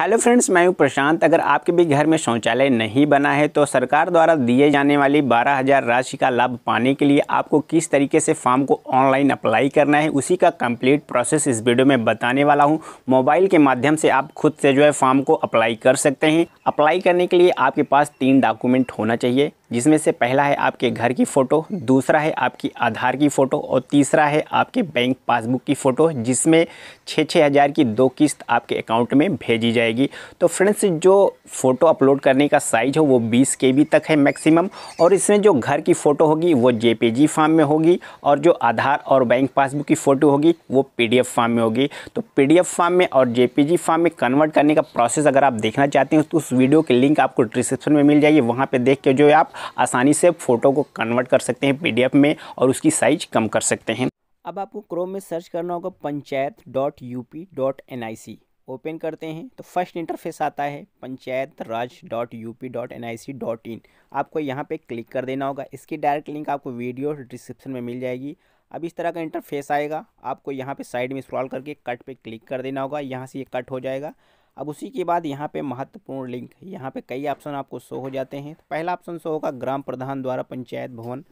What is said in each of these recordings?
hello friends मैं हूं प्रशांत अगर आपके भी घर में शौचालय नहीं बना है तो सरकार द्वारा दिए जाने वाली बारह हज़ार राशि का लाभ पाने के लिए आपको किस तरीके से फॉर्म को ऑनलाइन अप्लाई करना है उसी का कंप्लीट प्रोसेस इस वीडियो में बताने वाला हूं मोबाइल के माध्यम से आप खुद से जो है फॉर्म को अप्लाई कर सकते हैं अप्लाई करने के लिए आपके पास तीन डॉक्यूमेंट होना चाहिए जिसमें से पहला है आपके घर की फ़ोटो दूसरा है आपकी आधार की फ़ोटो और तीसरा है आपके बैंक पासबुक की फ़ोटो जिसमें छः छः हज़ार की दो किस्त आपके अकाउंट में भेजी जाएगी तो फ्रेंड्स जो फ़ोटो अपलोड करने का साइज हो वो बीस के तक है मैक्सिमम और इसमें जो घर की फ़ोटो होगी वो जे फॉर्म में होगी और जो आधार और बैंक पासबुक की फ़ोटो होगी वो पी फॉर्म में होगी तो पी फॉर्म में और जे फॉर्म में कन्वर्ट करने का प्रोसेस अगर आप देखना चाहते हैं तो उस वीडियो की लिंक आपको डिस्क्रिप्शन में मिल जाएगी वहाँ पर देख के जो आप आसानी से फ़ोटो को कन्वर्ट कर सकते हैं पी में और उसकी साइज कम कर सकते हैं अब आपको क्रोम में सर्च करना होगा panchayat dot U P dot N I C open करते हैं तो फर्स्ट इंटरफेस आता है panchayat raj dot U P dot N I C dot in आपको यहाँ पे क्लिक कर देना होगा इसकी डायरेक्ट लिंक आपको वीडियो डिस्क्रिप्शन में मिल जाएगी अब इस तरह का इंटरफेस आएगा आपको यहाँ पे साइड में स्क्रॉल करके कट पे क्लिक कर देना होगा यहाँ से ये कट हो जाएगा अब उसी के बाद यहाँ पे महत्वपूर्ण लिंक यहाँ पे कई ऑप्शन आपको शो हो जाते हैं तो पहला ऑप्शन शो होगा ग्राम प्रधान द्वारा पंचायत भवन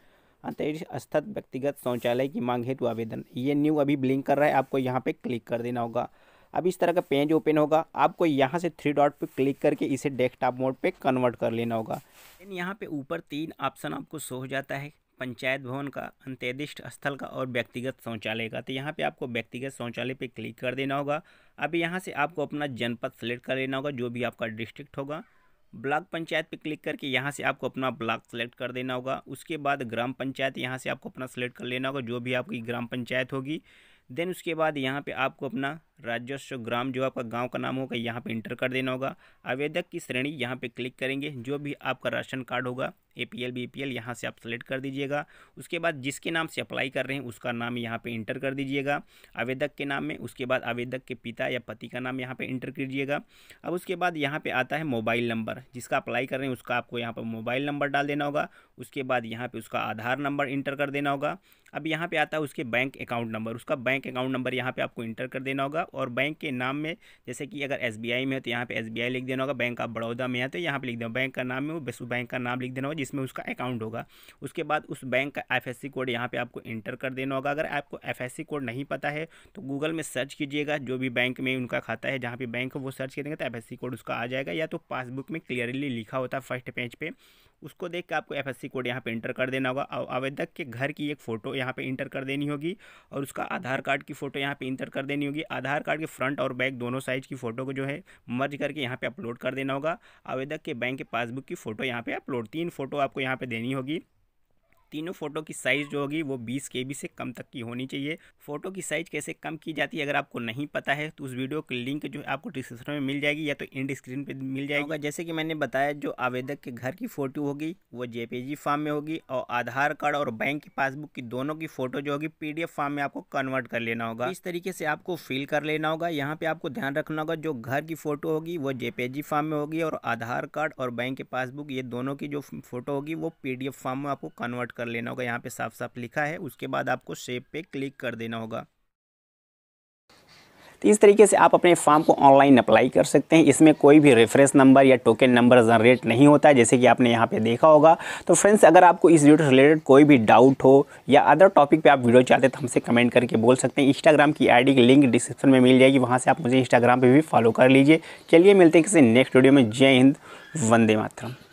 अंतरिक्ष स्थित व्यक्तिगत शौचालय की मांग हेतु आवेदन ये न्यू अभी ब्लिंक कर रहा है आपको यहाँ पे क्लिक कर देना होगा अब इस तरह का पेज ओपन होगा आपको यहाँ से थ्री डॉट पे क्लिक करके इसे डेस्कटॉप मोड पे कन्वर्ट कर लेना होगा यहाँ पे ऊपर तीन ऑप्शन आपको शो हो जाता है पंचायत भवन का अंत्येष्ट स्थल का और व्यक्तिगत शौचालय का तो यहाँ पे आपको व्यक्तिगत शौचालय पे क्लिक कर देना होगा अब यहाँ से आपको अपना जनपद सेलेक्ट कर लेना होगा जो भी आपका डिस्ट्रिक्ट होगा ब्लॉक पंचायत पे क्लिक करके यहाँ से आपको अपना ब्लॉक सेलेक्ट कर देना होगा उसके बाद ग्राम पंचायत यहाँ से आपको अपना सेलेक्ट कर लेना होगा जो भी आपकी ग्राम पंचायत होगी देन उसके बाद यहाँ पर आपको अपना राजस्व ग्राम जो आपका गांव का नाम होगा यहाँ पे इंटर कर देना होगा आवेदक की श्रेणी यहाँ पे क्लिक करेंगे जो भी आपका राशन कार्ड होगा A P L B P L यहाँ से आप सेलेक्ट कर दीजिएगा उसके बाद जिसके नाम से अप्लाई कर रहे हैं उसका नाम यहाँ पे इंटर कर दीजिएगा आवेदक के नाम में उसके बाद आवेदक के पिता या पति का नाम यहाँ पर इंटर कीजिएगा अब उसके बाद यहाँ पर आता है मोबाइल नंबर जिसका अप्लाई कर रहे हैं उसका आपको यहाँ पर मोबाइल नंबर डाल देना होगा उसके बाद यहाँ पर उसका आधार नंबर इंटर कर देना होगा अब यहाँ पर आता है उसके बैंक अकाउंट नंबर उसका बैंक अकाउंट नंबर यहाँ पर आपको इंटर कर देना होगा और बैंक के नाम में जैसे कि अगर एस में है तो यहाँ पर एस लिख देना होगा बैंक ऑफ बड़ौदा में है तो यहाँ पर लिख देना बैंक का नाम में वो बैंक का नाम लिख देना होगा जिसमें उसका अकाउंट होगा उसके बाद उस बैंक का एफ कोड यहाँ पर आपको इंटर कर देना होगा अगर आपको एफ कोड नहीं पता है तो गूगल में सर्च कीजिएगा जो भी बैंक में उनका खाता है जहाँ पर बैंक वो सर्च करेंगे तो एफ कोड उसका आ जाएगा या तो पासबुक में क्लियरली लिखा होता है फर्स्ट पेज पर उसको देख के आपको एफ कोड यहाँ पे इंटर कर देना होगा और आवेदक के घर की एक फ़ोटो यहाँ पे इंटर कर देनी होगी और उसका आधार कार्ड की फ़ोटो यहाँ पे इंटर कर देनी होगी आधार आधार कार्ड के फ्रंट और बैक दोनों साइज की फ़ोटो को जो है मर्ज करके यहाँ पे अपलोड कर देना होगा आवेदक के बैंक के पासबुक की फ़ोटो यहाँ पे अपलोड तीन फ़ोटो आपको यहाँ पे देनी होगी तीनों फ़ोटो की साइज़ जो होगी वो बीस के से कम तक की होनी चाहिए फ़ोटो की साइज़ कैसे कम की जाती है अगर आपको नहीं पता है तो उस वीडियो की लिंक जो है आपको डिस्क्रिप्शन में मिल जाएगी या तो इंड स्क्रीन पर मिल जाएगा जैसे कि मैंने बताया जो आवेदक के घर की फ़ोटो होगी वो जे फॉर्म में होगी और आधार कार्ड और बैंक की पासबुक की दोनों की फ़ोटो जो होगी पी फॉर्म में आपको कन्वर्ट कर लेना होगा इस तरीके से आपको फिल कर लेना होगा यहाँ पे आपको ध्यान रखना होगा जो घर की फ़ोटो होगी वो जे फॉर्म में होगी और आधार कार्ड और बैंक की पासबुक ये दोनों की जो फ़ोटो होगी वो पीडीएफ फॉर्म में आपको कन्वर्ट कर लेना होगा यहाँ पे साफ साफ लिखा है उसके बाद आपको शेप पे क्लिक कर देना होगा तो इस तरीके से आप अपने फॉर्म को ऑनलाइन अप्लाई कर सकते हैं इसमें कोई भी रेफरेंस नंबर या टोकन नंबर जनरेट नहीं होता है जैसे कि आपने यहाँ पे देखा होगा तो फ्रेंड्स अगर आपको इस वीडियो से रिलेटेड कोई भी डाउट हो या अदर टॉपिक पे आप वीडियो चाहते हैं तो हमसे कमेंट करके बोल सकते हैं इंस्टाग्राम की आई की लिंक डिस्क्रिप्शन में मिल जाएगी वहाँ से आप मुझे इंस्टाग्राम पर भी फॉलो कर लीजिए चलिए मिलते हैं किसी नेक्स्ट वीडियो में जय हिंद वंदे मातरम